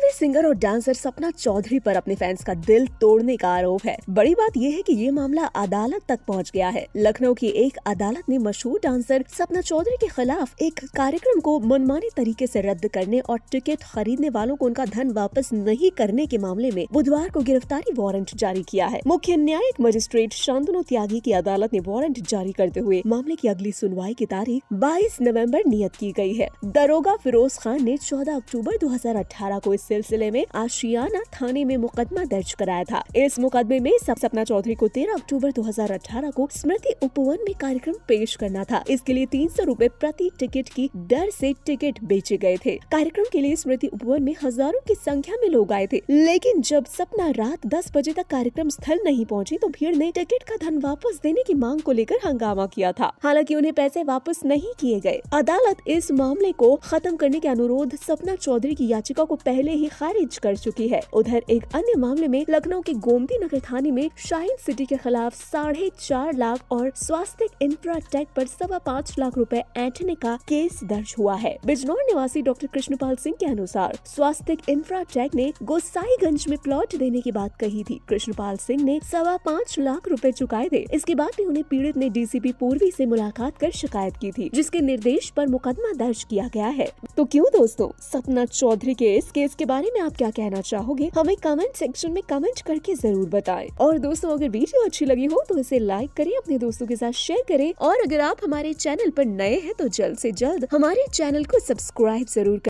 Haryanvi singer और dancer सपना चौधरी पर अपने फैंस का दिल तोड़ने का आरोप है बड़ी बात यह है कि ये मामला अदालत तक पहुंच गया है लखनऊ की एक अदालत ने मशहूर डांसर सपना चौधरी के खिलाफ एक कार्यक्रम को मनमानी तरीके से रद्द करने और टिकट खरीदने वालों को उनका धन वापस नहीं करने के मामले में बुधवार को गिरफ्तारी वारंट जारी किया है मुख्य न्यायिक मजिस्ट्रेट शांतनु त्यागी की अदालत ने वारंट जारी करते हुए मामले की अगली सुनवाई की तारीख बाईस नवम्बर नियत की गयी है दरोगा फिरोज खान ने चौदह अक्टूबर दो को इस सिलसिले में आशियाना थाने में मुकदमा दर्ज कराया था इस मुकदमे में सब सपना चौधरी को तेरह अक्टूबर 2018 को स्मृति उपवन में कार्यक्रम पेश करना था इसके लिए तीन सौ प्रति टिकट की दर से टिकट बेचे गए थे कार्यक्रम के लिए स्मृति उपवन में हजारों की संख्या में लोग आए थे लेकिन जब सपना रात दस बजे तक कार्यक्रम स्थल नहीं पहुँची तो भीड़ ने टिकट का धन वापस देने की मांग को लेकर हंगामा किया था हालांकि उन्हें पैसे वापस नहीं किए गए अदालत इस मामले को खत्म करने के अनुरोध सपना चौधरी की याचिका को पहले ही खारिज कर चुकी है उधर एक अन्य मामले में लखनऊ के गोमती नगर थाने में शाहीन सिटी के खिलाफ साढ़े चार लाख और स्वास्थ्य इंफ्रा टेक पर सवा पाँच लाख रुपए एंटने का केस दर्ज हुआ है बिजनौर निवासी डॉक्टर कृष्णपाल सिंह के अनुसार स्वास्थ्य इंफ्रा टेक ने गोसाईगंज में प्लॉट देने की बात कही थी कृष्णपाल सिंह ने सवा पाँच लाख रूपए चुकाए थे इसके बाद भी उन्हें पीड़ित ने डीसीपी पूर्वी ऐसी मुलाकात कर शिकायत की थी जिसके निर्देश आरोप मुकदमा दर्ज किया गया है तो क्यूँ दोस्तों सपना चौधरी के इस केस के बारे बारे में आप क्या कहना चाहोगे हमें कमेंट सेक्शन में कमेंट करके जरूर बताएं और दोस्तों अगर वीडियो अच्छी लगी हो तो इसे लाइक करें अपने दोस्तों के साथ शेयर करें और अगर आप हमारे चैनल पर नए हैं तो जल्द से जल्द हमारे चैनल को सब्सक्राइब जरूर